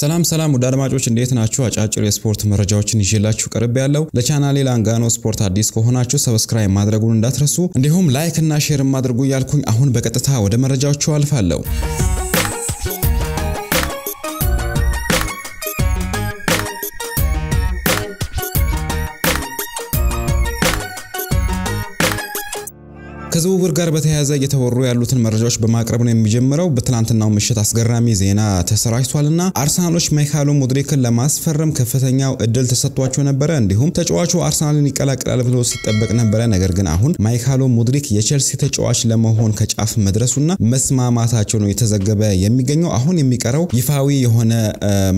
ሰላም ሰላም ውድ አድማጮች እንዴት ናችሁ? አጫጭር የስፖርት መረጃዎችን ይዤላችሁ ቀርብ ያለው ለቻናሌ ላንጋኖ ስፖርት አዲስ ከሆናችሁ ሰብስክራይብ ማድረጉን እንዳትረሱ፣ እንዲሁም ላይክ እና ሼር አድርጉ እያልኩኝ አሁን በቀጥታ ወደ መረጃዎቹ አልፋለሁ። ዝውውር ጋር በተያያዘ እየተወሩ ያሉትን መረጃዎች በማቅረብ ነው የሚጀምረው። በትናንትናው ምሽት አስገራሚ ዜና ተሰራጭቷልና አርሰናሎች ማይካሎ ሙድሪክን ለማስፈረም ከፍተኛው እድል ተሰጥቷቸው ነበረ። እንዲሁም ተጫዋቹ አርሰናልን ይቀላቅላል ብሎ ሲጠበቅ ነበረ። ነገር ግን አሁን ማይካሎ ሙድሪክ የቼልሲ ተጫዋች ለመሆን ከጫፍ መድረሱና መስማማታቸው ነው የተዘገበ የሚገኘው። አሁን የሚቀረው ይፋዊ የሆነ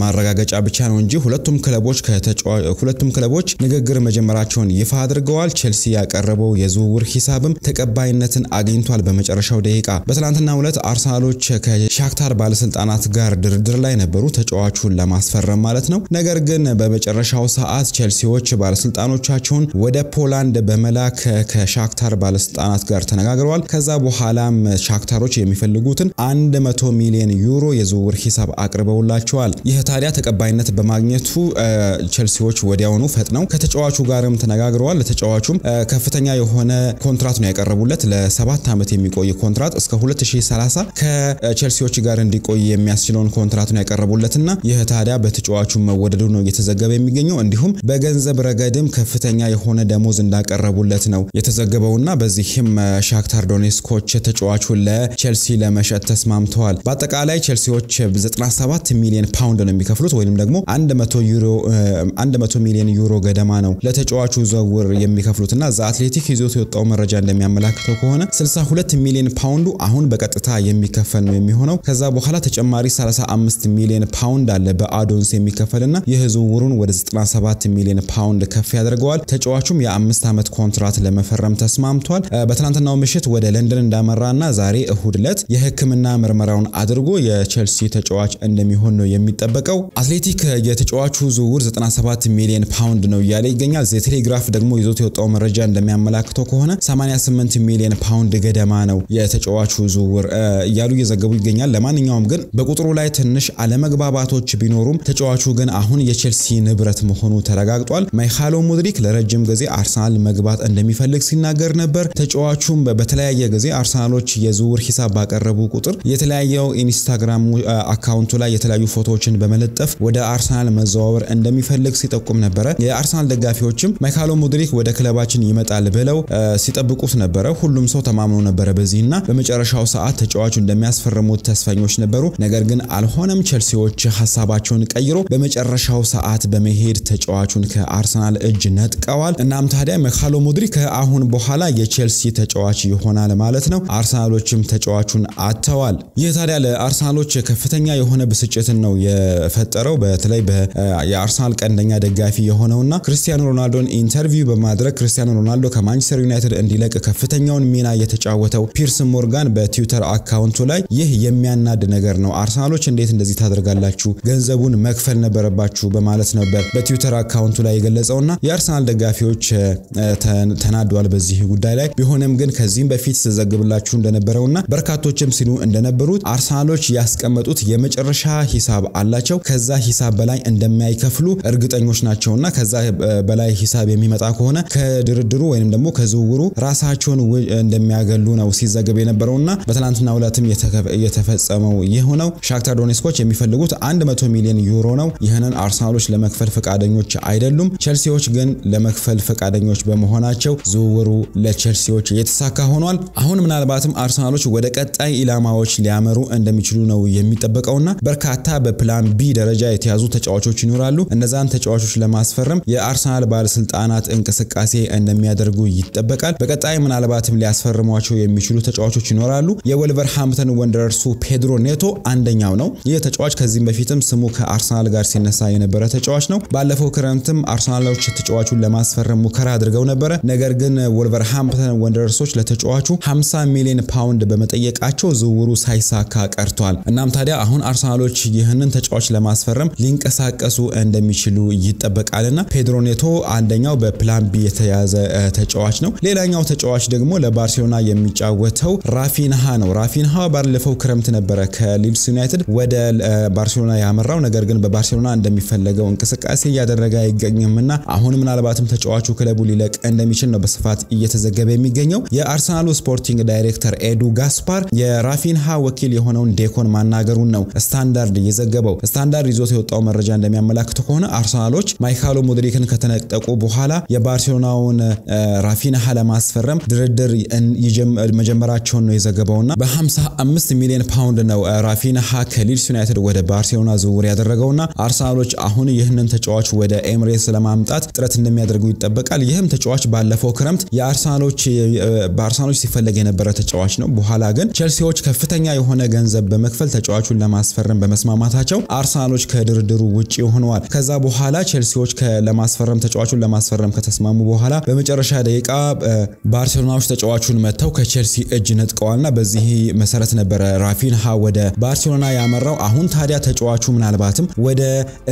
ማረጋገጫ ብቻ ነው እንጂ ሁለቱም ክለቦች ሁለቱም ክለቦች ንግግር መጀመራቸውን ይፋ አድርገዋል። ቼልሲ ያቀረበው የዝውውር ሂሳብም ተቀባይ የበላይነትን አግኝቷል። በመጨረሻው ደቂቃ በትላንትና ሁለት አርሰናሎች ከሻክታር ባለስልጣናት ጋር ድርድር ላይ ነበሩ፣ ተጫዋቹን ለማስፈረም ማለት ነው። ነገር ግን በመጨረሻው ሰዓት ቼልሲዎች ባለስልጣኖቻቸውን ወደ ፖላንድ በመላክ ከሻክታር ባለስልጣናት ጋር ተነጋግረዋል። ከዛ በኋላም ሻክታሮች የሚፈልጉትን 100 ሚሊዮን ዩሮ የዝውውር ሂሳብ አቅርበውላቸዋል። ይህ ታዲያ ተቀባይነት በማግኘቱ ቼልሲዎች ወዲያውኑ ፈጥነው ከተጫዋቹ ጋርም ተነጋግረዋል። ለተጫዋቹም ከፍተኛ የሆነ ኮንትራት ነው ያቀረቡለት። ማለት ለሰባት ዓመት የሚቆይ ኮንትራት እስከ 2030 ከቼልሲዎች ጋር እንዲቆይ የሚያስችለውን ኮንትራት ነው ያቀረቡለትና ይህ ታዲያ በተጫዋቹ መወደዱ ነው እየተዘገበ የሚገኘው። እንዲሁም በገንዘብ ረገድም ከፍተኛ የሆነ ደሞዝ እንዳቀረቡለት ነው የተዘገበውና በዚህም ሻክታር ዶኔስኮች ተጫዋቹን ለቼልሲ ለመሸጥ ተስማምተዋል። በአጠቃላይ ቼልሲዎች 97 ሚሊዮን ፓውንድ ነው የሚከፍሉት ወይም ደግሞ 100 ሚሊዮን ዩሮ ገደማ ነው ለተጫዋቹ ዝውውር የሚከፍሉትና ዘ አትሌቲክ ይዞት የወጣው መረጃ እንደሚያመላክተው ተነስተው ከሆነ 62 ሚሊዮን ፓውንዱ አሁን በቀጥታ የሚከፈል ነው የሚሆነው። ከዛ በኋላ ተጨማሪ 35 ሚሊዮን ፓውንድ አለ በአዶንስ የሚከፈልና ይህ ዝውውሩን ወደ 97 ሚሊዮን ፓውንድ ከፍ ያደርገዋል። ተጫዋቹም የአምስት ዓመት ኮንትራት ለመፈረም ተስማምቷል። በትናንትናው ምሽት ወደ ለንደን እንዳመራና ዛሬ እሁድ ዕለት የህክምና ምርመራውን አድርጎ የቼልሲ ተጫዋች እንደሚሆን ነው የሚጠበቀው። አትሌቲክ የተጫዋቹ ዝውውር 97 ሚሊዮን ፓውንድ ነው እያለ ይገኛል። ዘ ቴሌግራፍ ደግሞ ይዞት የወጣው መረጃ እንደሚያመላክተው ከሆነ 88 ሚሊዮን ሚሊዮን ፓውንድ ገደማ ነው የተጫዋቹ ዝውውር እያሉ እየዘገቡ ይገኛል። ለማንኛውም ግን በቁጥሩ ላይ ትንሽ አለመግባባቶች ቢኖሩም ተጫዋቹ ግን አሁን የቼልሲ ንብረት መሆኑ ተረጋግጧል። ማይካሎ ሙድሪክ ለረጅም ጊዜ አርሰናል መግባት እንደሚፈልግ ሲናገር ነበር። ተጫዋቹም በተለያየ ጊዜ አርሰናሎች የዝውውር ሂሳብ ባቀረቡ ቁጥር የተለያየው ኢንስታግራም አካውንቱ ላይ የተለያዩ ፎቶዎችን በመለጠፍ ወደ አርሰናል መዘዋወር እንደሚፈልግ ሲጠቁም ነበረ። የአርሰናል ደጋፊዎችም ማይካሎ ሙድሪክ ወደ ክለባችን ይመጣል ብለው ሲጠብቁት ነበረ። ሁሉም ሰው ተማምኖ ነበረ በዚህና በመጨረሻው ሰዓት ተጫዋቹ እንደሚያስፈርሙት ተስፈኞች ነበሩ። ነገር ግን አልሆነም። ቸልሲዎች ሀሳባቸውን ቀይሮ በመጨረሻው ሰዓት በመሄድ ተጫዋቹን ከአርሰናል እጅ ነጥቀዋል። እናም ታዲያ መካሎ ሙድሪክ ከአሁን በኋላ የቼልሲ ተጫዋች ይሆናል ማለት ነው። አርሰናሎችም ተጫዋቹን አጥተዋል። ይህ ታዲያ ለአርሰናሎች ከፍተኛ የሆነ ብስጭትን ነው የፈጠረው። በተለይ የአርሰናል ቀንደኛ ደጋፊ የሆነውና ክርስቲያኖ ሮናልዶን ኢንተርቪው በማድረግ ክርስቲያኖ ሮናልዶ ከማንቸስተር ዩናይትድ እንዲለቅ ከፍተኛ ዋነኛውን ሚና የተጫወተው ፒርስ ሞርጋን በትዊተር አካውንቱ ላይ ይህ የሚያናድ ነገር ነው፣ አርሰናሎች እንዴት እንደዚህ ታደርጋላችሁ? ገንዘቡን መክፈል ነበረባችሁ በማለት ነበር በትዊተር አካውንቱ ላይ የገለጸውና የአርሰናል ደጋፊዎች ተናደዋል በዚህ ጉዳይ ላይ። ቢሆንም ግን ከዚህም በፊት ስዘግብላችሁ እንደነበረውና በርካቶችም ሲሉ እንደነበሩት አርሰናሎች ያስቀመጡት የመጨረሻ ሂሳብ አላቸው። ከዛ ሂሳብ በላይ እንደማይከፍሉ እርግጠኞች ናቸውና ከዛ በላይ ሂሳብ የሚመጣ ከሆነ ከድርድሩ ወይም ደግሞ ከዝውውሩ ራሳቸውን እንደሚያገሉ ነው ሲዘገብ የነበረውና በትላንትና ዕለትም የተፈጸመው ይህ ነው። ሻክታር ዶኔስኮች የሚፈልጉት 100 ሚሊዮን ዩሮ ነው። ይህንን አርሰናሎች ለመክፈል ፈቃደኞች አይደሉም። ቸልሲዎች ግን ለመክፈል ፈቃደኞች በመሆናቸው ዝውውሩ ለቸልሲዎች የተሳካ ሆኗል። አሁን ምናልባትም አርሰናሎች ወደ ቀጣይ ኢላማዎች ሊያመሩ እንደሚችሉ ነው የሚጠበቀውና በርካታ በፕላን ቢ ደረጃ የተያዙ ተጫዋቾች ይኖራሉ። እነዛን ተጫዋቾች ለማስፈረም የአርሰናል ባለስልጣናት እንቅስቃሴ እንደሚያደርጉ ይጠበቃል። በቀጣይ ምናልባትም ሊያስፈርሟቸው የሚችሉ ተጫዋቾች ይኖራሉ። የወልቨርሃምፕተን ወንደረርሱ ፔድሮ ኔቶ አንደኛው ነው። ይህ ተጫዋች ከዚህም በፊትም ስሙ ከአርሰናል ጋር ሲነሳ የነበረ ተጫዋች ነው። ባለፈው ክረምትም አርሰናሎች ተጫዋቹን ለማስፈረም ሙከራ አድርገው ነበረ። ነገር ግን ሃምተን ወንደረርሶች ለተጫዋቹ 50 ሚሊዮን ፓውንድ በመጠየቃቸው ዝውውሩ ሳይሳካ ቀርቷል። እናም ታዲያ አሁን አርሰናሎች ይህንን ተጫዋች ለማስፈረም ሊንቀሳቀሱ እንደሚችሉ ይጠበቃልና ፔድሮ ኔቶ አንደኛው በፕላን ቢ የተያዘ ተጫዋች ነው። ሌላኛው ተጫዋች ደግሞ ለባርሴሎና የሚጫወተው ራፊንሃ ነው። ራፊንሃ ባለፈው ክረምት ነበረ ከሊድስ ዩናይትድ ወደ ባርሴሎና ያመራው፣ ነገር ግን በባርሴሎና እንደሚፈለገው እንቅስቃሴ እያደረገ አይገኝምና አሁን ምናልባትም ተጫዋቹ ክለቡ ሊለቅ እንደሚችል ነው በስፋት እየተዘገበ የሚገኘው። የአርሰናሉ ስፖርቲንግ ዳይሬክተር ኤዱ ጋስፓር የራፊንሃ ወኪል የሆነውን ዴኮን ማናገሩን ነው ስታንዳርድ እየዘገበው። ስታንዳርድ ይዞት የወጣው መረጃ እንደሚያመላክተው ከሆነ አርሰናሎች ማይካሎ ሞድሪክን ከተነጠቁ በኋላ የባርሴሎናውን ራፊንሃ ለማስፈረም ድርድር ድርድር መጀመራቸውን ነው የዘገበውና በ55 ሚሊዮን ፓውንድ ነው ራፊንሃ ከሊድስ ዩናይትድ ወደ ባርሴሎና ዝውውር ያደረገውና አርሰናሎች አሁን ይህንን ተጫዋች ወደ ኤምሬትስ ለማምጣት ጥረት እንደሚያደርጉ ይጠበቃል። ይህም ተጫዋች ባለፈው ክረምት በአርሰናሎች ሲፈለግ የነበረ ተጫዋች ነው። በኋላ ግን ቸልሲዎች ከፍተኛ የሆነ ገንዘብ በመክፈል ተጫዋቹን ለማስፈረም በመስማማታቸው አርሰናሎች ከድርድሩ ውጪ ሆነዋል። ከዛ በኋላ ቸልሲዎች ለማስፈረም ተጫዋቹን ለማስፈረም ከተስማሙ በኋላ በመጨረሻ ደቂቃ ባርሴሎናዎች ተጫዋቹን መጥተው ከቼልሲ እጅ ነጥቀዋልና በዚህ መሰረት ነበረ ራፊንሃ ወደ ባርሴሎና ያመራው። አሁን ታዲያ ተጫዋቹ ምናልባትም ወደ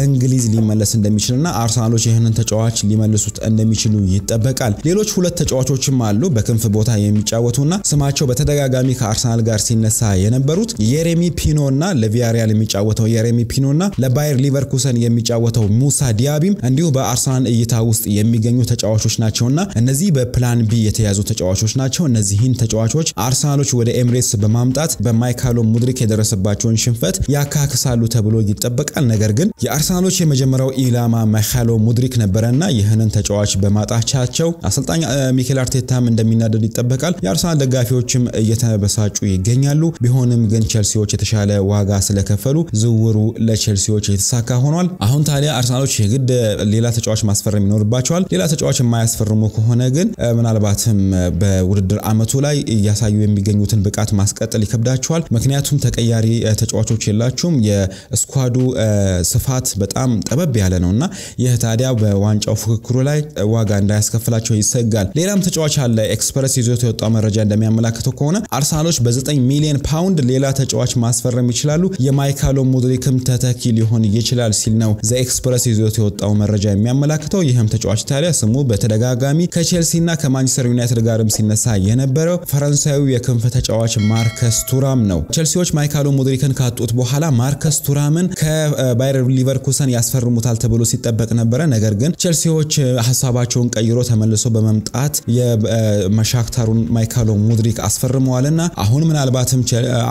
እንግሊዝ ሊመለስ እንደሚችልና አርሰናሎች ይህንን ተጫዋች ሊመልሱት እንደሚችሉ ይጠበቃል። ሌሎች ሁለት ተጫዋቾችም አሉ በክንፍ ቦታ የሚጫወቱና ስማቸው በተደጋጋሚ ከአርሰናል ጋር ሲነሳ የነበሩት የሬሚ ፒኖ እና ለቪያሪያል የሚጫወተው የሬሚ ፒኖ እና ለባየር ሊቨርኩሰን የሚጫወተው ሙሳ ዲያቢም እንዲሁ በአርሰናል እይታ ውስጥ የሚገኙ ተጫዋቾች ናቸውና እነዚህ በፕላን ቢ የተያዙ ተጫዋቾች ናቸው። እነዚህን ተጫዋቾች አርሰናሎች ወደ ኤምሬትስ በማምጣት በማይካሎ ሙድሪክ የደረሰባቸውን ሽንፈት ያካክሳሉ ተብሎ ይጠበቃል። ነገር ግን የአርሰናሎች የመጀመሪያው ኢላማ ማይካሎ ሙድሪክ ነበረና ይህንን ተጫዋች በማጣቻቸው አሰልጣኝ ሚኬል አርቴታም እንደሚናደድ ይጠበቃል። የአርሰናል ደጋፊዎችም እየተበሳጩ ይገኛሉ። ቢሆንም ግን ቸልሲዎች የተሻለ ዋጋ ስለከፈሉ ዝውውሩ ለቸልሲዎች የተሳካ ሆኗል። አሁን ታዲያ አርሰናሎች የግድ ሌላ ተጫዋች ማስፈረም ይኖርባቸዋል። ሌላ ተጫዋች የማያስፈርሙ ከሆነ ግን ምናልባትም ውድድር አመቱ ላይ እያሳዩ የሚገኙትን ብቃት ማስቀጠል ይከብዳቸዋል። ምክንያቱም ተቀያሪ ተጫዋቾች የላችሁም። የስኳዱ ስፋት በጣም ጠበብ ያለ ነው እና ይህ ታዲያ በዋንጫው ፉክክሩ ላይ ዋጋ እንዳያስከፍላቸው ይሰጋል። ሌላም ተጫዋች አለ። ኤክስፕረስ ይዞት የወጣው መረጃ እንደሚያመላክተው ከሆነ አርሰናሎች በ9 ሚሊዮን ፓውንድ ሌላ ተጫዋች ማስፈረም ይችላሉ። የማይካሎ ሙድሪክም ተተኪ ሊሆን ይችላል ሲል ነው ዘኤክስፕረስ ይዞት የወጣው መረጃ የሚያመላክተው። ይህም ተጫዋች ታዲያ ስሙ በተደጋጋሚ ከቼልሲና ከማንቸስተር ዩናይትድ ጋርም ሲነ ሲያነሳ የነበረው ፈረንሳዩ የክንፍ ተጫዋች ማርከስ ቱራም ነው። ቸልሲዎች ማይካሎ ሞድሪክን ካጡት በኋላ ማርከስ ቱራምን ከባየር ሊቨርኩሰን ያስፈርሙታል ተብሎ ሲጠበቅ ነበረ። ነገር ግን ቸልሲዎች ሀሳባቸውን ቀይሮ ተመልሶ በመምጣት የመሻክታሩን ማይካሎ ሙድሪክ አስፈርመዋልና አሁን ምናልባትም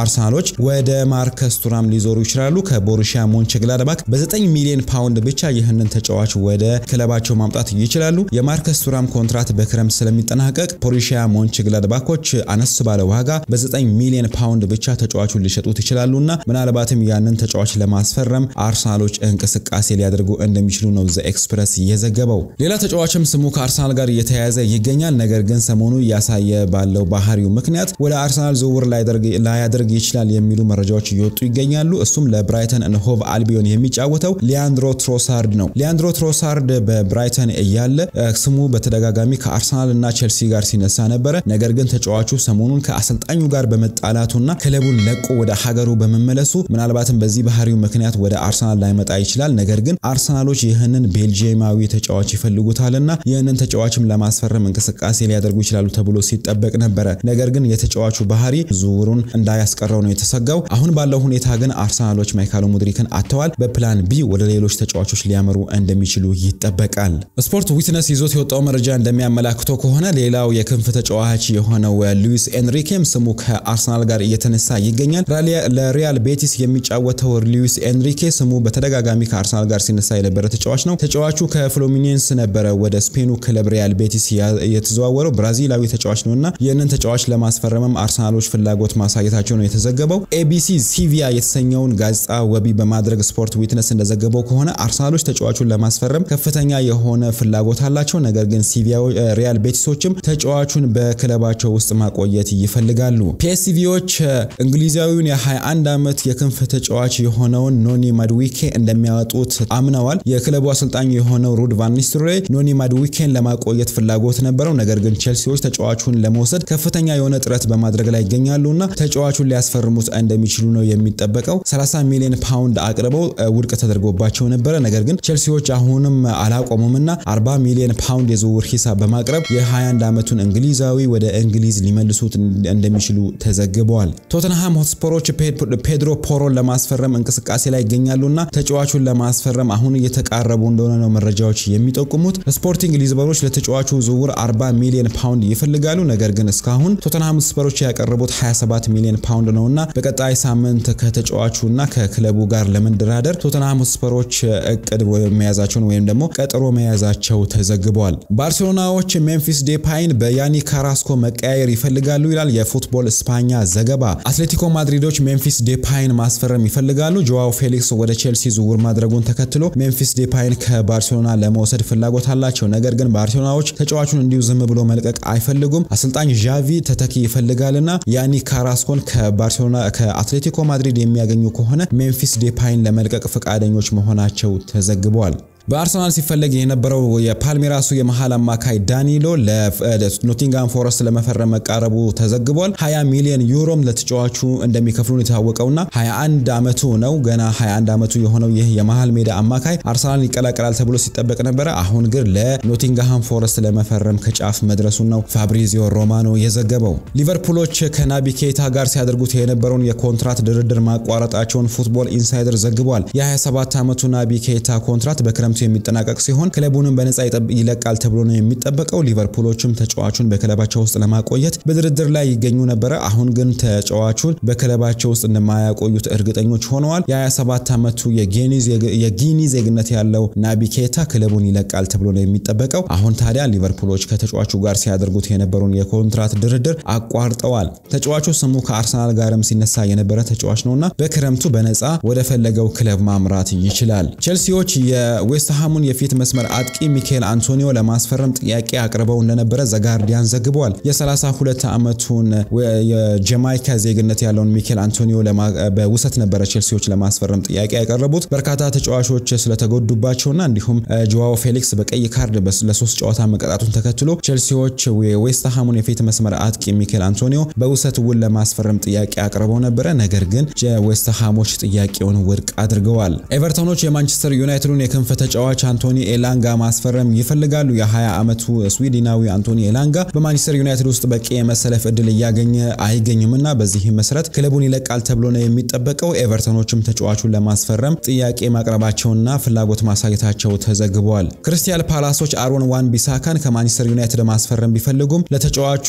አርሰናሎች ወደ ማርከስ ቱራም ሊዞሩ ይችላሉ። ከቦሩሺያ ሞንቸግላድባክ በ9 ሚሊዮን ፓውንድ ብቻ ይህንን ተጫዋች ወደ ክለባቸው ማምጣት ይችላሉ። የማርከስ ቱራም ኮንትራት በክረምት ስለሚጠናቀቅ ቦሩሺያ ሞንችግላድባኮች አነስ ባለ ዋጋ በ9 ሚሊዮን ፓውንድ ብቻ ተጫዋቹን ሊሸጡት ይችላሉና ምናልባትም ያንን ተጫዋች ለማስፈረም አርሰናሎች እንቅስቃሴ ሊያደርጉ እንደሚችሉ ነው ዘ ኤክስፕረስ የዘገበው። ሌላ ተጫዋችም ስሙ ከአርሰናል ጋር እየተያያዘ ይገኛል። ነገር ግን ሰሞኑ እያሳየ ባለው ባህሪው ምክንያት ወደ አርሰናል ዝውውር ላያደርግ ይችላል የሚሉ መረጃዎች እየወጡ ይገኛሉ። እሱም ለብራይተን ሆቭ አልቢዮን የሚጫወተው ሊያንድሮ ትሮሳርድ ነው። ሊያንድሮ ትሮሳርድ በብራይተን እያለ ስሙ በተደጋጋሚ ከአርሰናል እና ቼልሲ ጋር ሲነሳ ነበር። ነበረ። ነገር ግን ተጫዋቹ ሰሞኑን ከአሰልጣኙ ጋር በመጣላቱና ክለቡን ለቆ ወደ ሀገሩ በመመለሱ ምናልባትም በዚህ ባህሪው ምክንያት ወደ አርሰናል ላይመጣ ይችላል። ነገር ግን አርሰናሎች ይህንን ቤልጂየማዊ ተጫዋች ይፈልጉታልና ይህንን ተጫዋችም ለማስፈረም እንቅስቃሴ ሊያደርጉ ይችላሉ ተብሎ ሲጠበቅ ነበረ። ነገር ግን የተጫዋቹ ባህሪ ዝውውሩን እንዳያስቀረው ነው የተሰጋው። አሁን ባለው ሁኔታ ግን አርሰናሎች ማይካሎ ሙድሪክን አጥተዋል። በፕላን ቢ ወደ ሌሎች ተጫዋቾች ሊያመሩ እንደሚችሉ ይጠበቃል። ስፖርት ዊትነስ ይዞት የወጣው መረጃ እንደሚያመላክተው ከሆነ ሌላው የክንፍ ተጫዋች ተጫዋች የሆነው ሉዊስ ኤንሪኬም ስሙ ከአርሰናል ጋር እየተነሳ ይገኛል። ለሪያል ቤቲስ የሚጫወተው ሉዊስ ኤንሪኬ ስሙ በተደጋጋሚ ከአርሰናል ጋር ሲነሳ የነበረ ተጫዋች ነው። ተጫዋቹ ከፍሎሚኔንስ ነበረ ወደ ስፔኑ ክለብ ሪያል ቤቲስ የተዘዋወረው ብራዚላዊ ተጫዋች ነው እና ይህንን ተጫዋች ለማስፈረመም አርሰናሎች ፍላጎት ማሳየታቸው ነው የተዘገበው። ኤቢሲ ሲቪያ የተሰኘውን ጋዜጣ ወቢ በማድረግ ስፖርት ዊትነስ እንደዘገበው ከሆነ አርሰናሎች ተጫዋቹን ለማስፈረም ከፍተኛ የሆነ ፍላጎት አላቸው። ነገር ግን ሲቪያ ሪያል ቤቲሶችም ተጫዋቹን በ በክለባቸው ውስጥ ማቆየት ይፈልጋሉ። ፒኤስቪዎች እንግሊዛዊውን የ21 ዓመት የክንፍ ተጫዋች የሆነውን ኖኒ ማድዊኬ እንደሚያወጡት አምነዋል። የክለቡ አሰልጣኝ የሆነው ሩድ ቫን ኖኒ ማድዊኬን ለማቆየት ፍላጎት ነበረው። ነገር ግን ቼልሲዎች ተጫዋቹን ለመውሰድ ከፍተኛ የሆነ ጥረት በማድረግ ላይ ይገኛሉና ተጫዋቹን ሊያስፈርሙት እንደሚችሉ ነው የሚጠበቀው። 30 ሚሊዮን ፓውንድ አቅርበው ውድቅ ተደርጎባቸው ነበረ። ነገር ግን ቼልሲዎች አሁንም አላቆሙምና 40 ሚሊዮን ፓውንድ የዝውውር ሂሳብ በማቅረብ የ21 ዓመቱን እንግሊዛ በጊዜያዊ ወደ እንግሊዝ ሊመልሱት እንደሚችሉ ተዘግበዋል። ቶተንሃም ሆትስፐሮች ፔድሮ ፖሮን ለማስፈረም እንቅስቃሴ ላይ ይገኛሉና ተጫዋቹን ለማስፈረም አሁን እየተቃረቡ እንደሆነ ነው መረጃዎች የሚጠቁሙት። ስፖርቲንግ ሊዝበኖች ለተጫዋቹ ዝውውር 40 ሚሊዮን ፓውንድ ይፈልጋሉ። ነገር ግን እስካሁን ቶተንሃም ሆትስፐሮች ያቀረቡት 27 ሚሊዮን ፓውንድ ነውና በቀጣይ ሳምንት ከተጫዋቹና ከክለቡ ጋር ለመደራደር ቶተንሃም ሆትስፐሮች እቅድ መያዛቸውን ወይም ደግሞ ቀጠሮ መያዛቸው ተዘግበዋል። ባርሴሎናዎች ሜምፊስ ዴፓይን በያኒካ ካራስኮ መቀያየር ይፈልጋሉ ይላል የፉትቦል ስፓኛ ዘገባ። አትሌቲኮ ማድሪዶች ሜምፊስ ዴፓይን ማስፈረም ይፈልጋሉ። ጆዋው ፌሊክስ ወደ ቼልሲ ዝውውር ማድረጉን ተከትሎ ሜምፊስ ዴፓይን ከባርሴሎና ለመውሰድ ፍላጎት አላቸው። ነገር ግን ባርሴሎናዎች ተጫዋቹን እንዲሁ ዝም ብሎ መልቀቅ አይፈልጉም። አሰልጣኝ ዣቪ ተተኪ ይፈልጋልና ያኒ ካራስኮን ከባርሴሎና ከአትሌቲኮ ማድሪድ የሚያገኙ ከሆነ ሜምፊስ ዴፓይን ለመልቀቅ ፈቃደኞች መሆናቸው ተዘግቧል። በአርሰናል ሲፈለግ የነበረው የፓልሜራሱ የመሃል አማካይ ዳኒሎ ለኖቲንጋም ፎረስት ለመፈረም መቃረቡ ተዘግቧል። 20 ሚሊዮን ዩሮም ለተጫዋቹ እንደሚከፍሉን የታወቀውና 21 ዓመቱ ነው። ገና 21 ዓመቱ የሆነው ይህ የመሃል ሜዳ አማካይ አርሰናል ይቀላቀላል ተብሎ ሲጠበቅ ነበረ። አሁን ግን ለኖቲንግሃም ፎረስት ለመፈረም ከጫፍ መድረሱ ነው ፋብሪዚዮ ሮማኖ የዘገበው። ሊቨርፑሎች ከናቢ ኬታ ጋር ሲያደርጉት የነበረውን የኮንትራት ድርድር ማቋረጣቸውን ፉትቦል ኢንሳይደር ዘግቧል። የ27 ዓመቱ ናቢ ኬታ ኮንትራት በክረምት ሳምንቱ የሚጠናቀቅ ሲሆን ክለቡንም በነጻ ይለቃል ተብሎ ነው የሚጠበቀው። ሊቨርፑሎችም ተጫዋቹን በክለባቸው ውስጥ ለማቆየት በድርድር ላይ ይገኙ ነበረ። አሁን ግን ተጫዋቹን በክለባቸው ውስጥ እንደማያቆዩት እርግጠኞች ሆነዋል። የ27 ዓመቱ የጊኒ ዜግነት ያለው ናቢ ኬታ ክለቡን ይለቃል ተብሎ ነው የሚጠበቀው። አሁን ታዲያ ሊቨርፑሎች ከተጫዋቹ ጋር ሲያደርጉት የነበረውን የኮንትራት ድርድር አቋርጠዋል። ተጫዋቹ ስሙ ከአርሰናል ጋርም ሲነሳ የነበረ ተጫዋች ነውና በክረምቱ በነፃ ወደፈለገው ክለብ ማምራት ይችላል። ቼልሲዎች የዌስት የዌስትሃሙን የፊት መስመር አጥቂ ሚካኤል አንቶኒዮ ለማስፈረም ጥያቄ አቅርበው እንደነበረ ዘጋርዲያን ዘግቧል። የ32 ዓመቱን የጀማይካ ዜግነት ያለውን ሚካኤል አንቶኒዮ በውሰት ነበረ ቼልሲዎች ለማስፈረም ጥያቄ ያቀረቡት። በርካታ ተጫዋቾች ስለተጎዱባቸውና እንዲሁም ጆዋው ፌሊክስ በቀይ ካርድ ለሶስት ጨዋታ መቀጣቱን ተከትሎ ቼልሲዎች የዌስትሃሙን የፊት መስመር አጥቂ ሚካኤል አንቶኒዮ በውሰት ውል ለማስፈረም ጥያቄ አቅርበው ነበረ። ነገር ግን ዌስትሃሞች ጥያቄውን ውድቅ አድርገዋል። ኤቨርተኖች የማንቸስተር ዩናይትዱን የክንፍ ተጫዋች አንቶኒ ኤላንጋ ማስፈረም ይፈልጋሉ። የ20 ዓመቱ ስዊድናዊ አንቶኒ ኤላንጋ በማንቸስተር ዩናይትድ ውስጥ በቂ የመሰለፍ እድል እያገኘ አይገኝምና በዚህም መሰረት ክለቡን ይለቃል ተብሎ ነው የሚጠበቀው። ኤቨርተኖችም ተጫዋቹን ለማስፈረም ጥያቄ ማቅረባቸውና ፍላጎት ማሳየታቸው ተዘግበዋል። ክሪስታል ፓላሶች አሮን ዋን ቢሳካን ከማንቸስተር ዩናይትድ ማስፈረም ቢፈልጉም በተጫዋቹ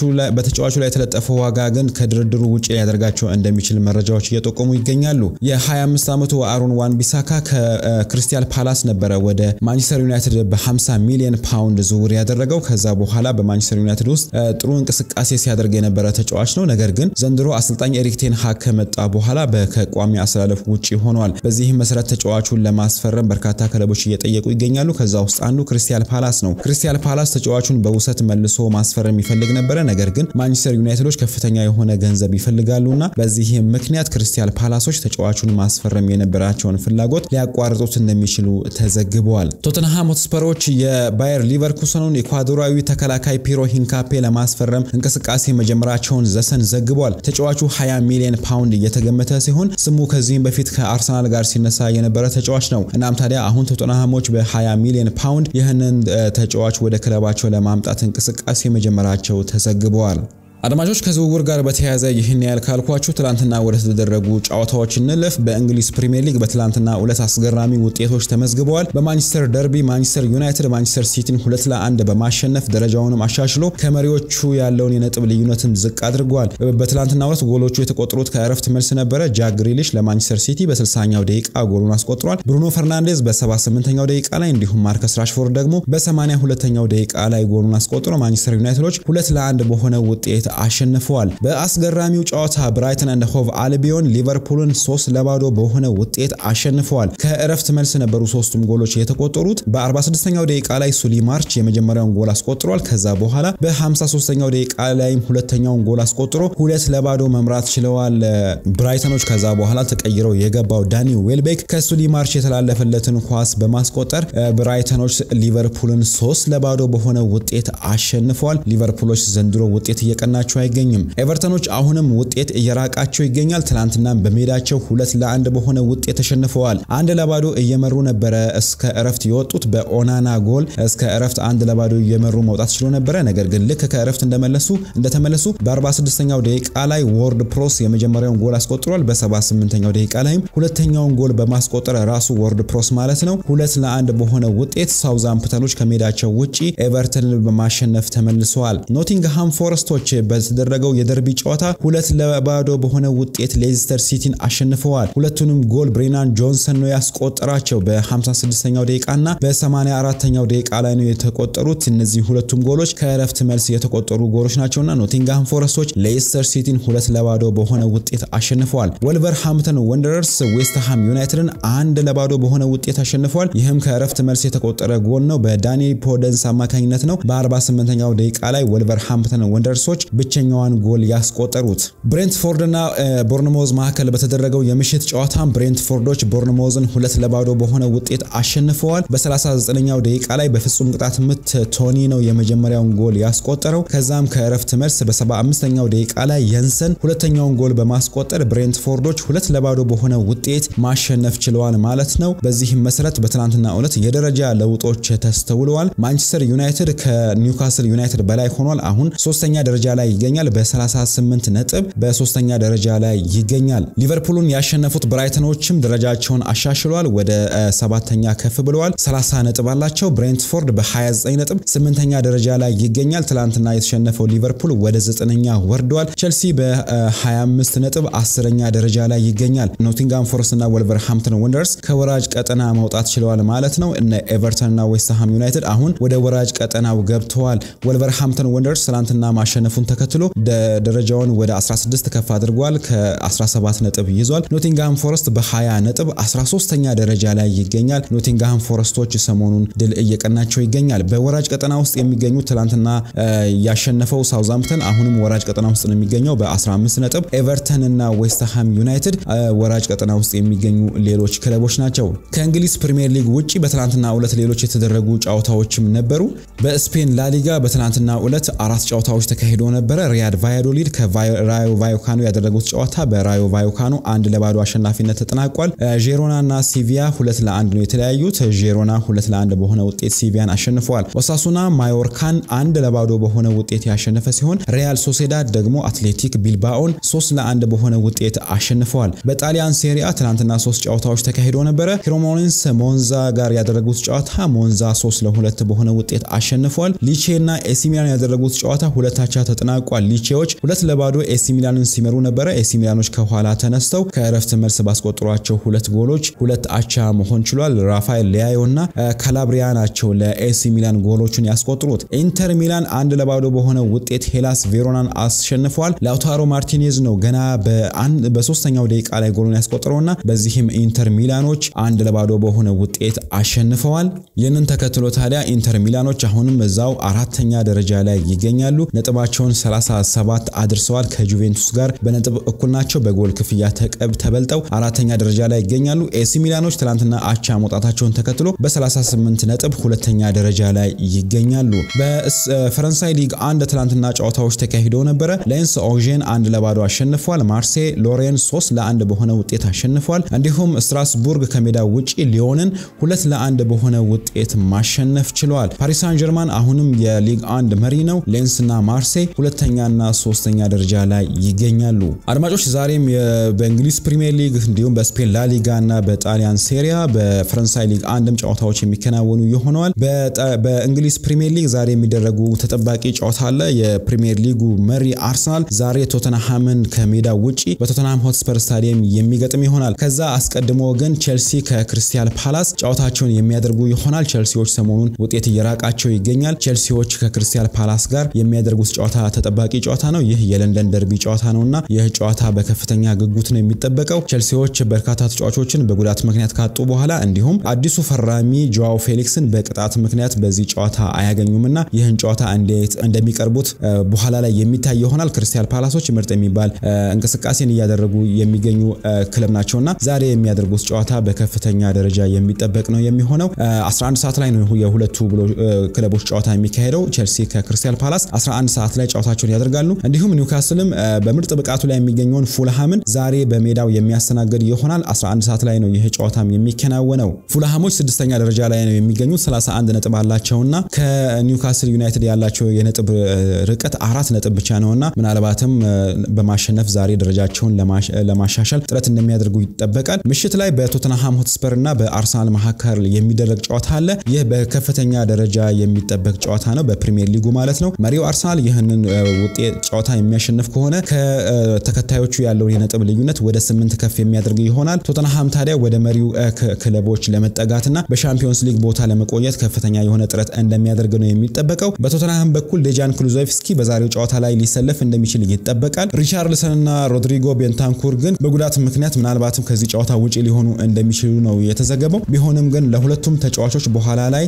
ላይ የተለጠፈው ዋጋ ግን ከድርድሩ ውጭ ሊያደርጋቸው እንደሚችል መረጃዎች እየጠቆሙ ይገኛሉ። የ25 ዓመቱ አሮን ዋን ቢሳካ ከክሪስታል ፓላስ ነበረ ወደ ማንቸስተር ዩናይትድ በ50 ሚሊዮን ፓውንድ ዝውውር ያደረገው። ከዛ በኋላ በማንቸስተር ዩናይትድ ውስጥ ጥሩ እንቅስቃሴ ሲያደርግ የነበረ ተጫዋች ነው። ነገር ግን ዘንድሮ አሰልጣኝ ኤሪክ ቴን ሃግ ከመጣ በኋላ ከቋሚ አሰላለፍ ውጪ ሆኗል። በዚህም መሰረት ተጫዋቹን ለማስፈረም በርካታ ክለቦች እየጠየቁ ይገኛሉ። ከዛ ውስጥ አንዱ ክሪስታል ፓላስ ነው። ክሪስታል ፓላስ ተጫዋቹን በውሰት መልሶ ማስፈረም ይፈልግ ነበረ። ነገር ግን ማንቸስተር ዩናይትዶች ከፍተኛ የሆነ ገንዘብ ይፈልጋሉና በዚህም ምክንያት ክሪስታል ፓላሶች ተጫዋቹን ማስፈረም የነበራቸውን ፍላጎት ሊያቋርጡት እንደሚችሉ ተዘግ መዝግበዋል። ቶተንሃም ሆትስፐሮች የባየር ሊቨርኩሰኑን ኢኳዶራዊ ተከላካይ ፒሮ ሂንካፔ ለማስፈረም እንቅስቃሴ መጀመራቸውን ዘሰን ዘግቧል። ተጫዋቹ 20 ሚሊዮን ፓውንድ እየተገመተ ሲሆን ስሙ ከዚህም በፊት ከአርሰናል ጋር ሲነሳ የነበረ ተጫዋች ነው። እናም ታዲያ አሁን ቶተንሃሞች በ20 ሚሊዮን ፓውንድ ይህንን ተጫዋች ወደ ክለባቸው ለማምጣት እንቅስቃሴ መጀመራቸው ተዘግበዋል። አድማጮች ከዝውውር ጋር በተያያዘ ይህን ያህል ካልኳችሁ ትላንትና ወደ ተደረጉ ጨዋታዎች እንለፍ። በእንግሊዝ ፕሪምየር ሊግ በትላንትና ሁለት አስገራሚ ውጤቶች ተመዝግበዋል። በማንቸስተር ደርቢ ማንቸስተር ዩናይትድ ማንቸስተር ሲቲን ሁለት ለአንድ በማሸነፍ ደረጃውንም አሻሽሎ ከመሪዎቹ ያለውን የነጥብ ልዩነትም ዝቅ አድርጓል። በትላንትና ሁለት ጎሎቹ የተቆጠሩት ከእረፍት መልስ ነበረ። ጃክ ግሪሊሽ ለማንቸስተር ሲቲ በ60ኛው ደቂቃ ጎሉን አስቆጥሯል። ብሩኖ ፈርናንዴዝ በ78ኛው ደቂቃ ላይ እንዲሁም ማርከስ ራሽፎርድ ደግሞ በ82ኛው ደቂቃ ላይ ጎሉን አስቆጥሮ ማንቸስተር ዩናይትዶች ሁለት ለአንድ በሆነ ውጤት አሸንፈዋል። በአስገራሚው ጨዋታ ብራይተን እንደ ሆቭ አልቢዮን ሊቨርፑልን ሶስት ለባዶ በሆነ ውጤት አሸንፈዋል። ከእረፍት መልስ ነበሩ ሶስቱም ጎሎች የተቆጠሩት። በ46ኛው ደቂቃ ላይ ሱሊ ማርች የመጀመሪያውን ጎል አስቆጥሯል። ከዛ በኋላ በ53ኛው ደቂቃ ላይም ሁለተኛውን ጎል አስቆጥሮ ሁለት ለባዶ መምራት ችለዋል ብራይተኖች። ከዛ በኋላ ተቀይረው የገባው ዳኒ ዌልቤክ ከሱሊ ማርች የተላለፈለትን ኳስ በማስቆጠር ብራይተኖች ሊቨርፑልን ሶስት ለባዶ በሆነ ውጤት አሸንፈዋል። ሊቨርፑሎች ዘንድሮ ውጤት እየቀና ናቸው አይገኝም። ኤቨርተኖች አሁንም ውጤት እየራቃቸው ይገኛል። ትላንትና በሜዳቸው ሁለት ለአንድ በሆነ ውጤት ተሸንፈዋል። አንድ ለባዶ እየመሩ ነበረ እስከ እረፍት የወጡት በኦናና ጎል እስከ እረፍት አንድ ለባዶ እየመሩ መውጣት ችሎ ነበረ። ነገር ግን ልክ ከእረፍት እንደመለሱ እንደተመለሱ በ46ኛው ደቂቃ ላይ ወርድ ፕሮስ የመጀመሪያውን ጎል አስቆጥሯል። በ78ኛው ደቂቃ ላይም ሁለተኛውን ጎል በማስቆጠር ራሱ ወርድ ፕሮስ ማለት ነው ሁለት ለአንድ በሆነ ውጤት ሳውዛምፕተኖች ከሜዳቸው ውጪ ኤቨርተንን በማሸነፍ ተመልሰዋል። ኖቲንግሃም ፎረስቶች በተደረገው የደርቢ ጨዋታ ሁለት ለባዶ በሆነ ውጤት ሌስተር ሲቲን አሸንፈዋል። ሁለቱንም ጎል ብሬናን ጆንሰን ነው ያስቆጠራቸው። በ56ኛው ደቂቃና በ84ኛው ደቂቃ ላይ ነው የተቆጠሩት። እነዚህ ሁለቱም ጎሎች ከእረፍት መልስ የተቆጠሩ ጎሎች ናቸውና ኖቲንግሃም ፎረስቶች ሌስተር ሲቲን ሁለት ለባዶ በሆነ ውጤት አሸንፈዋል። ወልቨርሃምተን ወንደረርስ ዌስትሃም ዩናይትድን አንድ ለባዶ በሆነ ውጤት አሸንፈዋል። ይህም ከእረፍት መልስ የተቆጠረ ጎል ነው። በዳኒ ፖደንስ አማካኝነት ነው። በ48ኛው ደቂቃ ላይ ወልቨርሃምተን ወንደርሶች ብቸኛዋን ጎል ያስቆጠሩት። ብሬንትፎርድና ቦርንሞዝ መካከል በተደረገው የምሽት ጨዋታ ብሬንትፎርዶች ቦርንሞዝን ሁለት ለባዶ በሆነ ውጤት አሸንፈዋል። በ39ኛው ደቂቃ ላይ በፍጹም ቅጣት ምት ቶኒ ነው የመጀመሪያውን ጎል ያስቆጠረው። ከዛም ከእረፍት መልስ በ75ኛው ደቂቃ ላይ የንሰን ሁለተኛውን ጎል በማስቆጠር ብሬንትፎርዶች ሁለት ለባዶ በሆነ ውጤት ማሸነፍ ችለዋል ማለት ነው። በዚህም መሰረት በትናንትና ዕለት የደረጃ ለውጦች ተስተውለዋል። ማንቸስተር ዩናይትድ ከኒውካስል ዩናይትድ በላይ ሆኗል። አሁን ሶስተኛ ደረጃ ላይ ላይ ይገኛል። በ38 ነጥብ በሶስተኛ ደረጃ ላይ ይገኛል። ሊቨርፑልን ያሸነፉት ብራይተኖችም ደረጃቸውን አሻሽሏል ወደ ሰባተኛ ከፍ ብለዋል። 30 ነጥብ አላቸው። ብሬንትፎርድ በ29 ነጥብ ስምንተኛ ደረጃ ላይ ይገኛል። ትላንትና የተሸነፈው ሊቨርፑል ወደ ዘጠነኛ ወርደዋል። ቸልሲ በ25 ነጥብ አስረኛ ደረጃ ላይ ይገኛል። ኖቲንጋም ፎረስት እና ወልቨርሃምፕተን ወንደርስ ከወራጅ ቀጠና መውጣት ችለዋል ማለት ነው። እነ ኤቨርተን እና ዌስትሃም ዩናይትድ አሁን ወደ ወራጅ ቀጠናው ገብተዋል። ወልቨርሃምፕተን ወንደርስ ትላንትና ማሸነፉን ተከትሎ ደረጃውን ወደ 16 ከፍ አድርጓል። ከ17 ነጥብ ይዟል። ኖቲንግሃም ፎረስት በ20 ነጥብ 13 ኛ ደረጃ ላይ ይገኛል። ኖቲንግሃም ፎረስቶች ሰሞኑን ድል እየቀናቸው ይገኛል። በወራጅ ቀጠና ውስጥ የሚገኙ ትላንትና ያሸነፈው ሳውዛምፕተን አሁንም ወራጅ ቀጠና ውስጥ ነው የሚገኘው በ15 ነጥብ። ኤቨርተን እና ዌስትሃም ዩናይትድ ወራጅ ቀጠና ውስጥ የሚገኙ ሌሎች ክለቦች ናቸው። ከእንግሊዝ ፕሪምየር ሊግ ውጪ በትላንትና ሁለት ሌሎች የተደረጉ ጨዋታዎችም ነበሩ። በስፔን ላሊጋ በትላንትና ሁለት አራት ጨዋታዎች ተካሂዶ ነበር። ነበረ። ሪያድ ቫያዶሊድ ከራዮ ቫዮካኖ ያደረጉት ጨዋታ በራዮ ቫዮካኖ አንድ ለባዶ አሸናፊነት ተጠናቋል። ጄሮና እና ሲቪያ ሁለት ለአንድ ነው የተለያዩት። ጄሮና ሁለት ለአንድ በሆነ ውጤት ሲቪያን አሸንፈዋል። ኦሳሱና ማዮርካን አንድ ለባዶ በሆነ ውጤት ያሸነፈ ሲሆን ሪያል ሶሴዳድ ደግሞ አትሌቲክ ቢልባኦን ሶስት ለአንድ በሆነ ውጤት አሸንፈዋል። በጣሊያን ሴሪያ ትናንትና ሶስት ጨዋታዎች ተካሂዶ ነበረ። ክሮሞኔንስ ሞንዛ ጋር ያደረጉት ጨዋታ ሞንዛ ሶስት ለሁለት በሆነ ውጤት አሸንፏል። ሊቼ እና ኤሲ ሚላን ያደረጉት ጨዋታ ሁለታቻ ተጠና ተጠናቋል። ሊቼዎች ሁለት ለባዶ ኤሲ ሚላንን ሲመሩ ነበረ። ኤሲ ሚላኖች ከኋላ ተነስተው ከእረፍት መልስ ባስቆጠሯቸው ሁለት ጎሎች ሁለት አቻ መሆን ችሏል። ራፋኤል ሊያዮ እና ካላብሪያ ናቸው ለኤሲ ሚላን ጎሎቹን ያስቆጥሩት። ኢንተር ሚላን አንድ ለባዶ በሆነ ውጤት ሄላስ ቬሮናን አስሸንፏል። ላውታሮ ማርቲኔዝ ነው ገና በሶስተኛው ደቂቃ ላይ ጎሉን ያስቆጠረውና በዚህም ኢንተር ሚላኖች አንድ ለባዶ በሆነ ውጤት አሸንፈዋል። ይህንን ተከትሎ ታዲያ ኢንተር ሚላኖች አሁንም እዛው አራተኛ ደረጃ ላይ ይገኛሉ። ነጥባቸውን 37 አድርሰዋል። ከጁቬንቱስ ጋር በነጥብ እኩል ናቸው። በጎል ክፍያ ተቀብ ተበልጠው አራተኛ ደረጃ ላይ ይገኛሉ። ኤሲ ሚላኖች ትላንትና አቻ መውጣታቸውን ተከትሎ በ38 ነጥብ ሁለተኛ ደረጃ ላይ ይገኛሉ። በፈረንሳይ ሊግ አንድ ትላንትና ጨዋታዎች ተካሂደው ነበረ። ሌንስ ኦዥን አንድ ለባዶ አሸንፏል። ማርሴ ሎሬን 3 ለአንድ በሆነ ውጤት አሸንፏል። እንዲሁም ስትራስቡርግ ከሜዳ ውጪ ሊዮንን ሁለት ለአንድ በሆነ ውጤት ማሸነፍ ችሏል። ፓሪስ ሳን ጀርማን አሁንም የሊግ አንድ መሪ ነው። ሌንስና ማርሴ ሁለተኛና ሶስተኛ ደረጃ ላይ ይገኛሉ። አድማጮች ዛሬም በእንግሊዝ ፕሪሚየር ሊግ እንዲሁም በስፔን ላሊጋ እና በጣሊያን ሴሪያ በፈረንሳይ ሊግ አንድም ጨዋታዎች የሚከናወኑ ይሆነዋል። በእንግሊዝ ፕሪሚየር ሊግ ዛሬ የሚደረጉ ተጠባቂ ጨዋታ አለ። የፕሪሚየር ሊጉ መሪ አርሰናል ዛሬ ቶተንሃምን ከሜዳ ውጪ በቶተንሃም ሆትስፐር ስታዲየም የሚገጥም ይሆናል። ከዛ አስቀድሞ ግን ቼልሲ ከክሪስታል ፓላስ ጨዋታቸውን የሚያደርጉ ይሆናል። ቼልሲዎች ሰሞኑን ውጤት እየራቃቸው ይገኛል። ቼልሲዎች ከክሪስታል ፓላስ ጋር የሚያደርጉት ጨዋታ ተጠባቂ ጨዋታ ነው። ይህ የለንደን ደርቢ ጨዋታ ነውና ይህ ጨዋታ በከፍተኛ ጉጉት ነው የሚጠበቀው። ቸልሲዎች በርካታ ተጫዋቾችን በጉዳት ምክንያት ካጡ በኋላ እንዲሁም አዲሱ ፈራሚ ጆዋው ፌሊክስን በቅጣት ምክንያት በዚህ ጨዋታ አያገኙም እና ይህን ጨዋታ እንዴት እንደሚቀርቡት በኋላ ላይ የሚታይ ይሆናል። ክርስቲያን ፓላሶች ምርጥ የሚባል እንቅስቃሴን እያደረጉ የሚገኙ ክለብ ናቸውና ዛሬ የሚያደርጉት ጨዋታ በከፍተኛ ደረጃ የሚጠበቅ ነው የሚሆነው። 11 ሰዓት ላይ ነው የሁለቱ ክለቦች ጨዋታ የሚካሄደው። ቸልሲ ከክርስቲያን ፓላስ 11 ሰዓት ላይ ጨዋታ ጨዋታቸውን ያደርጋሉ። እንዲሁም ኒውካስልም በምርጥ ብቃቱ ላይ የሚገኘውን ፉልሃምን ዛሬ በሜዳው የሚያስተናግድ ይሆናል። 11 ሰዓት ላይ ነው ይህ ጨዋታም የሚከናወነው። ፉልሃሞች ስድስተኛ ደረጃ ላይ ነው የሚገኙት 31 ነጥብ አላቸውና ከኒውካስል ዩናይትድ ያላቸው የነጥብ ርቀት አራት ነጥብ ብቻ ነውና ምናልባትም በማሸነፍ ዛሬ ደረጃቸውን ለማሻሻል ጥረት እንደሚያደርጉ ይጠበቃል። ምሽት ላይ በቶተንሃም ሆትስፐር እና በአርሰናል መካከል የሚደረግ ጨዋታ አለ። ይህ በከፍተኛ ደረጃ የሚጠበቅ ጨዋታ ነው፣ በፕሪሚየር ሊጉ ማለት ነው። መሪው አርሰናል ይህንን ጨዋታ የሚያሸንፍ ከሆነ ከተከታዮቹ ያለውን የነጥብ ልዩነት ወደ ስምንት ከፍ የሚያደርግ ይሆናል። ቶተንሃም ታዲያ ወደ መሪው ክለቦች ለመጠጋትና በሻምፒዮንስ ሊግ ቦታ ለመቆየት ከፍተኛ የሆነ ጥረት እንደሚያደርግ ነው የሚጠበቀው። በቶተንሃም በኩል ዴጃን ክሉዘቭስኪ በዛሬው ጨዋታ ላይ ሊሰለፍ እንደሚችል ይጠበቃል። ሪቻርልሰንና ሮድሪጎ ቤንታንኩር ግን በጉዳት ምክንያት ምናልባትም ከዚህ ጨዋታ ውጪ ሊሆኑ እንደሚችሉ ነው የተዘገበው። ቢሆንም ግን ለሁለቱም ተጫዋቾች በኋላ ላይ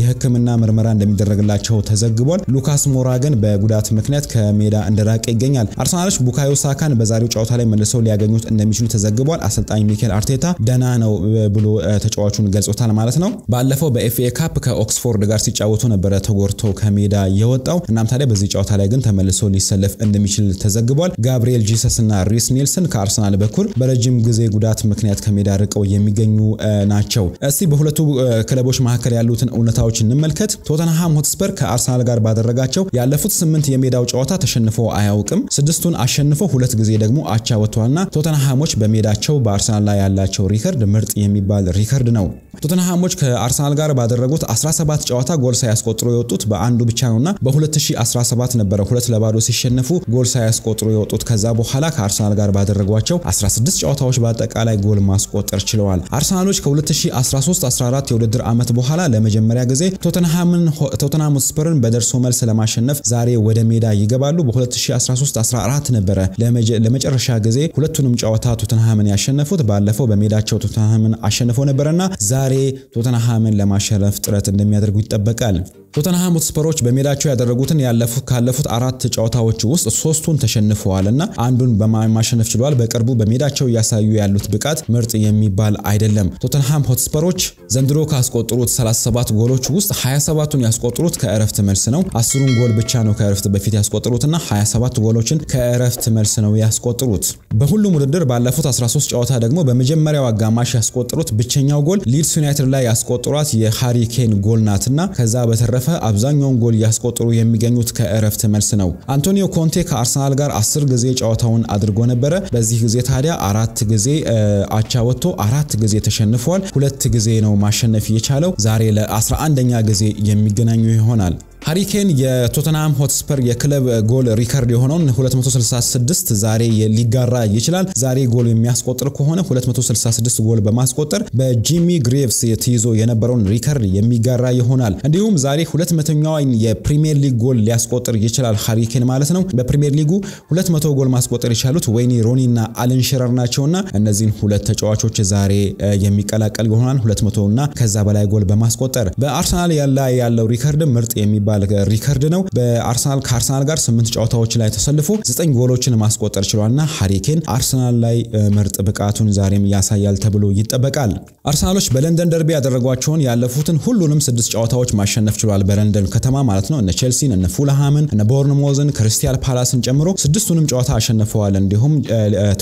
የሕክምና ምርመራ እንደሚደረግላቸው ተዘግቧል። ሉካስ ሞራ ግን በጉዳት ምክንያት ምክንያት ከሜዳ እንደራቀ ይገኛል። አርሰናሎች ቡካዮ ሳካን በዛሬው ጨዋታ ላይ መልሰው ሊያገኙት እንደሚችሉ ተዘግቧል። አሰልጣኝ ሚኬል አርቴታ ደና ነው ብሎ ተጫዋቹን ገልጾታል ማለት ነው። ባለፈው በኤፍኤ ካፕ ከኦክስፎርድ ጋር ሲጫወቱ ነበረ ተጎድቶ ከሜዳ የወጣው። እናም ታዲያ በዚህ ጨዋታ ላይ ግን ተመልሶ ሊሰለፍ እንደሚችል ተዘግቧል። ጋብሪኤል ጂሰስ እና ሪስ ኔልሰን ከአርሰናል በኩል በረጅም ጊዜ ጉዳት ምክንያት ከሜዳ ርቀው የሚገኙ ናቸው። እስቲ በሁለቱ ክለቦች መካከል ያሉትን እውነታዎች እንመልከት። ቶተንሃም ሆትስፐር ከአርሰናል ጋር ባደረጋቸው ያለፉት ስምንት የሜዳ በሜዳው ጨዋታ ተሸንፎ አያውቅም። ስድስቱን አሸንፎ ሁለት ጊዜ ደግሞ አቻ ወጥቷልና ቶተንሃሞች በሜዳቸው በአርሰናል ላይ ያላቸው ሪከርድ ምርጥ የሚባል ሪከርድ ነው። ቶተንሃሞች ከአርሰናል ጋር ባደረጉት 17 ጨዋታ ጎል ሳያስቆጥሩ የወጡት በአንዱ ብቻ ነውና በ2017 ነበረ ሁለት ለባዶ ሲሸነፉ ጎል ሳያስቆጥሩ የወጡት። ከዛ በኋላ ከአርሰናል ጋር ባደረጓቸው 16 ጨዋታዎች በአጠቃላይ ጎል ማስቆጠር ችለዋል። አርሰናሎች ከ2013-14 የውድድር ዓመት በኋላ ለመጀመሪያ ጊዜ ቶተንሃም ስፐርን በደርሶ መልስ ለማሸነፍ ዛሬ ወደ ሜዳ ይገባሉ። በ2013 14 ነበረ ለመጨረሻ ጊዜ ሁለቱንም ጨዋታ ቶተንሃምን ያሸነፉት። ባለፈው በሜዳቸው ቶተንሃምን አሸንፈው ነበረና ዛሬ ቶተንሃምን ለማሸነፍ ጥረት እንደሚያደርጉ ይጠበቃል። ቶተንሃም ሆትስፐሮች በሜዳቸው ያደረጉትን ያለፉት ካለፉት አራት ጨዋታዎች ውስጥ ሶስቱን ተሸንፈዋል እና አንዱን በማሸነፍ ችሏል። በቅርቡ በሜዳቸው እያሳዩ ያሉት ብቃት ምርጥ የሚባል አይደለም። ቶተንሃም ሆትስፐሮች ዘንድሮ ካስቆጠሩት 37 ጎሎች ውስጥ 27ቱን ያስቆጠሩት ከእረፍት መልስ ነው። አስሩን ጎል ብቻ ነው ከእረፍት በፊት ያስቆጠሩትና 27 ጎሎችን ከእረፍት መልስ ነው ያስቆጠሩት። በሁሉም ውድድር ባለፉት 13 ጨዋታ ደግሞ በመጀመሪያው አጋማሽ ያስቆጠሩት ብቸኛው ጎል ሊድስ ዩናይትድ ላይ ያስቆጠሯት የሃሪ ኬን ጎል ናትና ከዛ በተረፈ ባለፈ አብዛኛውን ጎል እያስቆጠሩ የሚገኙት ከእረፍት መልስ ነው። አንቶኒዮ ኮንቴ ከአርሰናል ጋር አስር ጊዜ ጨዋታውን አድርጎ ነበረ። በዚህ ጊዜ ታዲያ አራት ጊዜ አቻ ወጥቶ አራት ጊዜ ተሸንፏል። ሁለት ጊዜ ነው ማሸነፍ የቻለው። ዛሬ ለ11ኛ ጊዜ የሚገናኙ ይሆናል። ሃሪኬን የቶተንሃም ሆትስፐር የክለብ ጎል ሪከርድ የሆነውን 266 ዛሬ ሊጋራ ይችላል። ዛሬ ጎል የሚያስቆጥር ከሆነ 266 ጎል በማስቆጠር በጂሚ ግሬቭስ ተይዞ የነበረውን ሪከርድ የሚጋራ ይሆናል። እንዲሁም ዛሬ 200ኛዋን የፕሪሚየር ሊግ ጎል ሊያስቆጥር ይችላል ሃሪኬን ማለት ነው። በፕሪሚየር ሊጉ 200 ጎል ማስቆጠር የቻሉት ወይኒ ሮኒ እና አለን ሽረር ናቸውና እነዚህን ሁለት ተጫዋቾች ዛሬ የሚቀላቀል ይሆናል 200 እና ከዛ በላይ ጎል በማስቆጠር በአርሰናል ያለ ያለው ሪከርድ ምርጥ የሚባል የሚባል ሪከርድ ነው። በአርሰናል ከአርሰናል ጋር ስምንት ጨዋታዎች ላይ ተሰልፎ ዘጠኝ ጎሎችን ማስቆጠር ችሏልና ሃሪኬን አርሰናል ላይ ምርጥ ብቃቱን ዛሬም ያሳያል ተብሎ ይጠበቃል። አርሰናሎች በለንደን ደርቢ ያደረጓቸውን ያለፉትን ሁሉንም ስድስት ጨዋታዎች ማሸነፍ ችሏል። በለንደን ከተማ ማለት ነው። እነ ቼልሲን፣ እነ ፉልሃምን፣ እነ ቦርንሞዝን፣ ክሪስታል ፓላስን ጨምሮ ስድስቱንም ጨዋታ አሸንፈዋል። እንዲሁም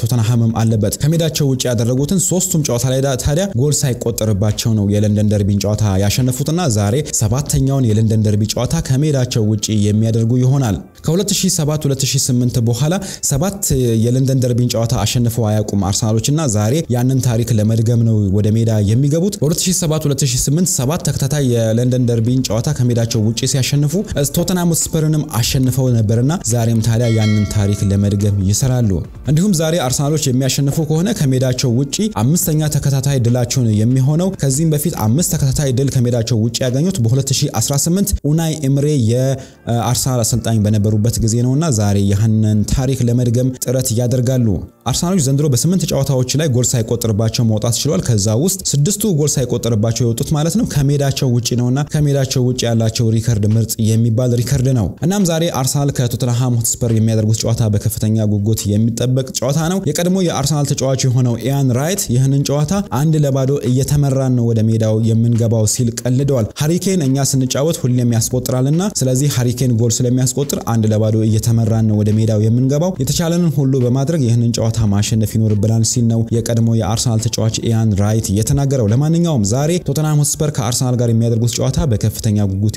ቶተንሃምም አለበት። ከሜዳቸው ውጭ ያደረጉትን ሶስቱም ጨዋታ ላይ ታዲያ ጎል ሳይቆጠርባቸው ነው የለንደን ደርቢን ጨዋታ ያሸነፉትና ዛሬ ሰባተኛውን የለንደን ደርቢ ጨዋታ ከሜዳቸው ውጪ የሚያደርጉ ይሆናል። ከ2007-2008 በኋላ ሰባት የለንደን ደርቢን ጨዋታ አሸንፈው አያውቁም አርሰናሎችና ዛሬ ያንን ታሪክ ለመድገም ነው ወደ ሜዳ የሚገቡት። በ2007-2008 ሰባት ተከታታይ የለንደን ደርቢን ጨዋታ ከሜዳቸው ውጪ ሲያሸንፉ ቶተናም ስፐርንም አሸንፈው ነበርና ዛሬም ታዲያ ያንን ታሪክ ለመድገም ይሰራሉ። እንዲሁም ዛሬ አርሰናሎች የሚያሸንፉ ከሆነ ከሜዳቸው ውጪ አምስተኛ ተከታታይ ድላቸውን የሚሆነው ከዚህም በፊት አምስት ተከታታይ ድል ከሜዳቸው ውጪ ያገኙት በ2018 ኡናይ ኤምሬ የአርሰናል አሰልጣኝ በነበሩበት ጊዜ ነውና ዛሬ ያህንን ታሪክ ለመድገም ጥረት ያደርጋሉ። አርሰናሎች ዘንድሮ በስምንት ጨዋታዎች ላይ ጎል ሳይቆጠርባቸው መውጣት ችሏል። ከዛ ውስጥ ስድስቱ ጎል ሳይቆጠርባቸው የወጡት ማለት ነው ከሜዳቸው ውጭ ነውና ከሜዳቸው ውጭ ያላቸው ሪከርድ ምርጥ የሚባል ሪከርድ ነው። እናም ዛሬ አርሰናል ከቶተንሃም ሆትስፐር የሚያደርጉት ጨዋታ በከፍተኛ ጉጉት የሚጠበቅ ጨዋታ ነው። የቀድሞ የአርሰናል ተጫዋች የሆነው ኢያን ራይት ይህንን ጨዋታ አንድ ለባዶ እየተመራን ነው ወደ ሜዳው የምንገባው ሲል ቀልደዋል። ሃሪኬን እኛ ስንጫወት ሁሌም ያስቆጥራልና ስለዚህ ሃሪኬን ጎል ስለሚያስቆጥር አንድ ለባዶ እየተመራን ነው ወደ ሜዳው የምንገባው የተቻለንን ሁሉ በማድረግ ይህንን ጨዋታ ጨዋታ ማሸነፍ ይኖርብናል ሲል ነው የቀድሞ የአርሰናል ተጫዋች ኢያን ራይት የተናገረው። ለማንኛውም ዛሬ ቶተንሃም ሆትስፐር ከአርሰናል ጋር የሚያደርጉት ጨዋታ በከፍተኛ ጉጉት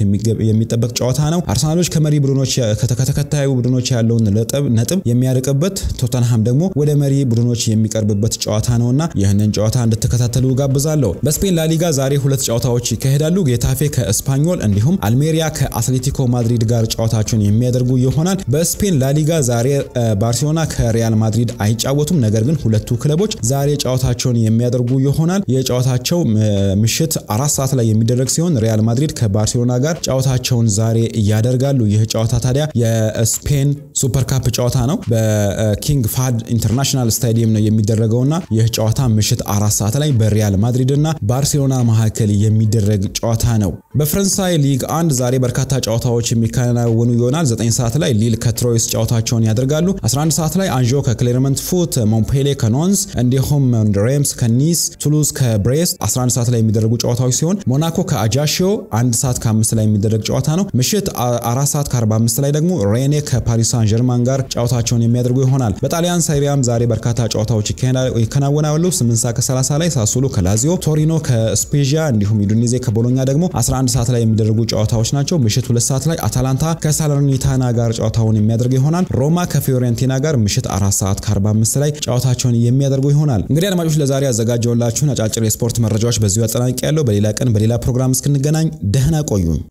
የሚጠበቅ ጨዋታ ነው። አርሰናሎች ከመሪ ቡድኖች ከተከታዩ ቡድኖች ያለውን ነጥብ የሚያርቅበት፣ ቶተንሃም ደግሞ ወደ መሪ ቡድኖች የሚቀርብበት ጨዋታ ነውና ይህንን ጨዋታ እንድትከታተሉ ጋብዛለሁ። በስፔን ላሊጋ ዛሬ ሁለት ጨዋታዎች ይካሄዳሉ። ጌታፌ ከስፓኞል እንዲሁም አልሜሪያ ከአትሌቲኮ ማድሪድ ጋር ጨዋታቸውን የሚያደርጉ ይሆናል። በስፔን ላሊጋ ዛሬ ባርሴሎና ከሪያል ማድሪድ አይጫ አይጫወቱም። ነገር ግን ሁለቱ ክለቦች ዛሬ ጨዋታቸውን የሚያደርጉ ይሆናል። የጨዋታቸው ምሽት አራት ሰዓት ላይ የሚደረግ ሲሆን ሪያል ማድሪድ ከባርሴሎና ጋር ጨዋታቸውን ዛሬ ያደርጋሉ። ይህ ጨዋታ ታዲያ የስፔን ሱፐርካፕ ጨዋታ ነው። በኪንግ ፋድ ኢንተርናሽናል ስታዲየም ነው የሚደረገውና ይህ ጨዋታ ምሽት አራት ሰዓት ላይ በሪያል ማድሪድ እና ባርሴሎና መካከል የሚደረግ ጨዋታ ነው። በፈረንሳይ ሊግ አንድ ዛሬ በርካታ ጨዋታዎች የሚከናወኑ ይሆናል። 9 ሰዓት ላይ ሊል ከትሮይስ ጨዋታቸውን ያደርጋሉ። 11 ሰዓት ላይ አንዦ ከክሌርመንት የሚያሸንፉት ሞምፔሌ ከኖንስ እንዲሁም ሬምስ ከኒስ፣ ቱሉዝ ከብሬስት 11 ሰዓት ላይ የሚደረጉ ጨዋታዎች ሲሆን ሞናኮ ከአጃሽዮ 1 ሰዓት ከ5 ላይ የሚደረግ ጨዋታ ነው። ምሽት 4 ሰዓት ከ45 ላይ ደግሞ ሬኔ ከፓሪሳን ጀርማን ጋር ጨዋታቸውን የሚያደርጉ ይሆናል። በጣሊያን ሴሪያም ዛሬ በርካታ ጨዋታዎች ይከናወናሉ። 8 ሰዓት ከ30 ላይ ሳሱሉ ከላዚዮ፣ ቶሪኖ ከስፔዣ እንዲሁም ዱኒዜ ከቦሎኛ ደግሞ 11 ሰዓት ላይ የሚደረጉ ጨዋታዎች ናቸው። ምሽት 2 ሰዓት ላይ አታላንታ ከሳለርኒታና ጋር ጨዋታውን የሚያደርግ ይሆናል። ሮማ ከፊዮሬንቲና ጋር ምሽት 4 ሰዓት ከ45 አምስት ላይ ጨዋታቸውን የሚያደርጉ ይሆናል። እንግዲህ አድማጮች ለዛሬ ያዘጋጀውላችሁን አጫጭር የስፖርት መረጃዎች በዚሁ አጠናቂ ያለው። በሌላ ቀን በሌላ ፕሮግራም እስክንገናኝ ደህና ቆዩኝ።